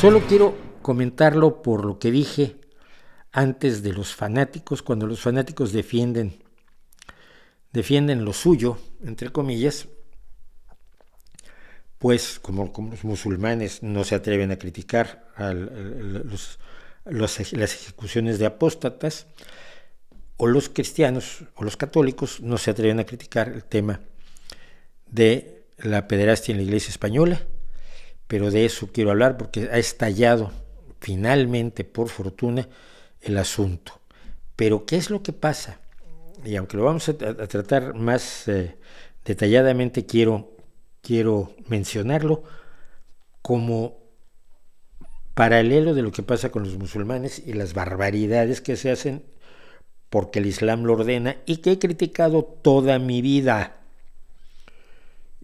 Solo quiero comentarlo por lo que dije antes de los fanáticos, cuando los fanáticos defienden, defienden lo suyo, entre comillas, pues como, los musulmanes no se atreven a criticar las ejecuciones de apóstatas, o los cristianos o los católicos no se atreven a criticar el tema de la pederastia en la iglesia española, pero de eso quiero hablar porque ha estallado finalmente, por fortuna, el asunto. Pero ¿qué es lo que pasa? Y aunque lo vamos a, tratar más eh, detalladamente, quiero, quiero mencionarlo como paralelo de lo que pasa con los musulmanes y las barbaridades que se hacen porque el Islam lo ordena y que he criticado toda mi vida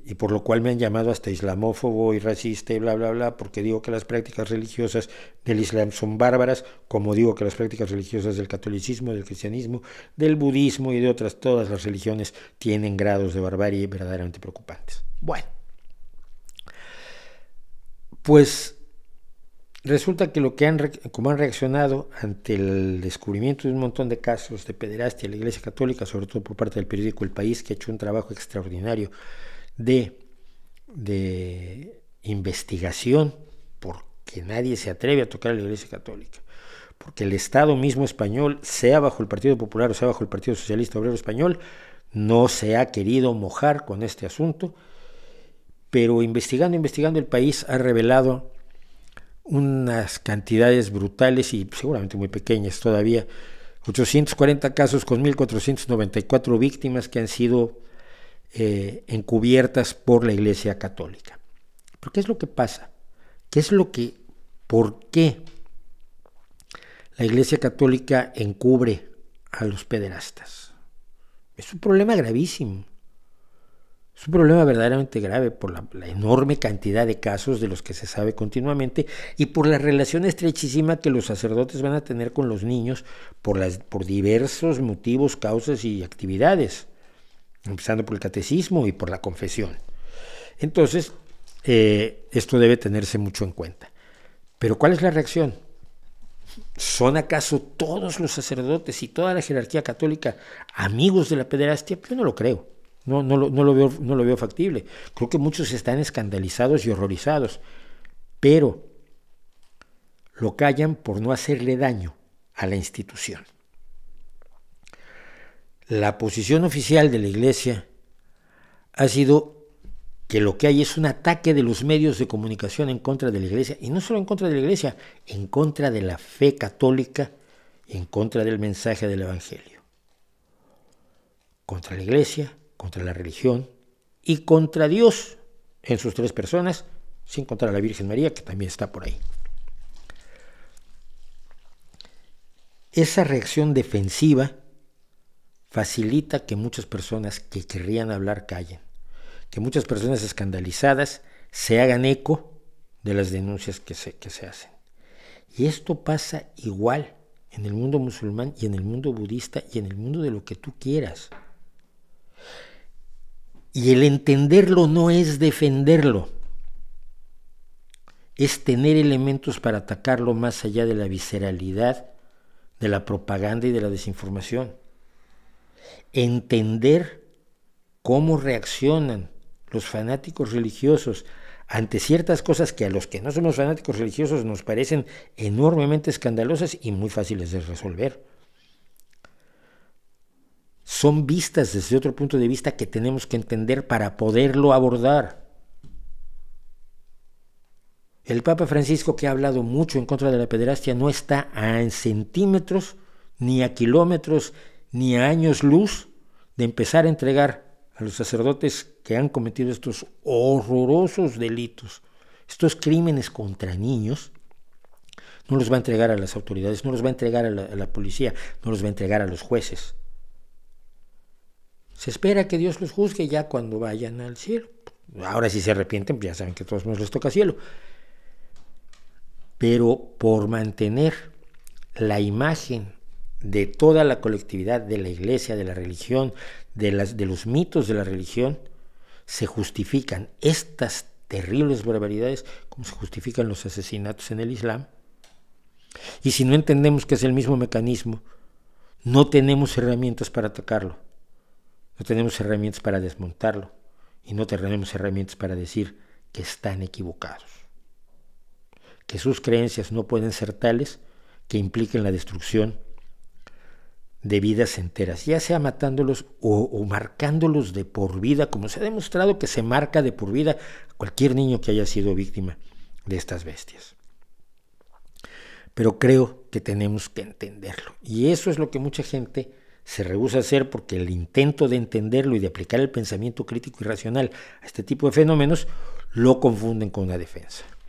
y por lo cual me han llamado hasta islamófobo y racista y bla, bla, bla, porque digo que las prácticas religiosas del Islam son bárbaras, como digo que las prácticas religiosas del catolicismo, del cristianismo, del budismo y de otras, todas las religiones tienen grados de barbarie verdaderamente preocupantes. Bueno, pues resulta que lo que han, como han reaccionado ante el descubrimiento de un montón de casos de pederastia en la Iglesia Católica, sobre todo por parte del periódico El País, que ha hecho un trabajo extraordinario, de, de investigación, porque nadie se atreve a tocar a la Iglesia Católica, porque el Estado mismo español, sea bajo el Partido Popular o sea bajo el Partido Socialista Obrero Español, no se ha querido mojar con este asunto, pero investigando, investigando el país ha revelado unas cantidades brutales y seguramente muy pequeñas todavía, 840 casos con 1.494 víctimas que han sido eh, encubiertas por la Iglesia Católica. ¿qué es lo que pasa? ¿Qué es lo que, por qué la Iglesia Católica encubre a los pederastas? Es un problema gravísimo. Es un problema verdaderamente grave por la, enorme cantidad de casos de los que se sabe continuamente y por la relación estrechísima que los sacerdotes van a tener con los niños por, por diversos motivos, causas y actividades empezando por el catecismo y por la confesión. Entonces, eh, esto debe tenerse mucho en cuenta. Pero ¿cuál es la reacción? ¿Son acaso todos los sacerdotes y toda la jerarquía católica amigos de la pederastia? Yo no lo creo. No, no, lo veo, no lo veo factible. Creo que muchos están escandalizados y horrorizados, pero lo callan por no hacerle daño a la institución. La posición oficial de la Iglesia ha sido que lo que hay es un ataque de los medios de comunicación en contra de la Iglesia, y no solo en contra de la Iglesia, en contra de la fe católica, en contra del mensaje del Evangelio. Contra la Iglesia, contra la religión y contra Dios en sus tres personas, sin contar a la Virgen María, que también está por ahí. Esa reacción defensiva facilita que muchas personas que querrían hablar callen, que muchas personas escandalizadas se hagan eco de las denuncias que se, que se hacen. Y esto pasa igual en el mundo musulmán y en el mundo budista y en el mundo de lo que tú quieras. Y el entenderlo no es defenderlo, es tener elementos para atacarlo más allá de la visceralidad, de la propaganda y de la desinformación entender cómo reaccionan los fanáticos religiosos ante ciertas cosas que a los que no somos fanáticos religiosos nos parecen enormemente escandalosas y muy fáciles de resolver. Son vistas desde otro punto de vista que tenemos que entender para poderlo abordar. El Papa Francisco, que ha hablado mucho en contra de la pederastia, no está a centímetros, ni a kilómetros, ni a años luz de empezar a entregar a los sacerdotes que han cometido estos horrorosos delitos, estos crímenes contra niños, no los va a entregar a las autoridades, no los va a entregar a la, policía, no los va a entregar a los jueces. Se espera que Dios los juzgue ya cuando vayan al cielo. Ahora si se arrepienten, pues ya saben que a todos nos les toca cielo. Pero por mantener la imagen de toda la colectividad, de la iglesia, de la religión, de, los mitos de la religión, se justifican estas terribles barbaridades como se justifican los asesinatos en el Islam. Y si no entendemos que es el mismo mecanismo, no tenemos herramientas para atacarlo, no tenemos herramientas para desmontarlo y no tenemos herramientas para decir que están equivocados, que sus creencias no pueden ser tales que impliquen la destrucción de vidas enteras, ya sea matándolos o, marcándolos de por vida, como se ha demostrado que se marca de por vida cualquier niño que haya sido víctima de estas bestias. Pero creo que tenemos que entenderlo. Y eso es lo que mucha gente se rehúsa a hacer porque el intento de entenderlo y de aplicar el pensamiento crítico y racional a este tipo de fenómenos lo confunden con una defensa.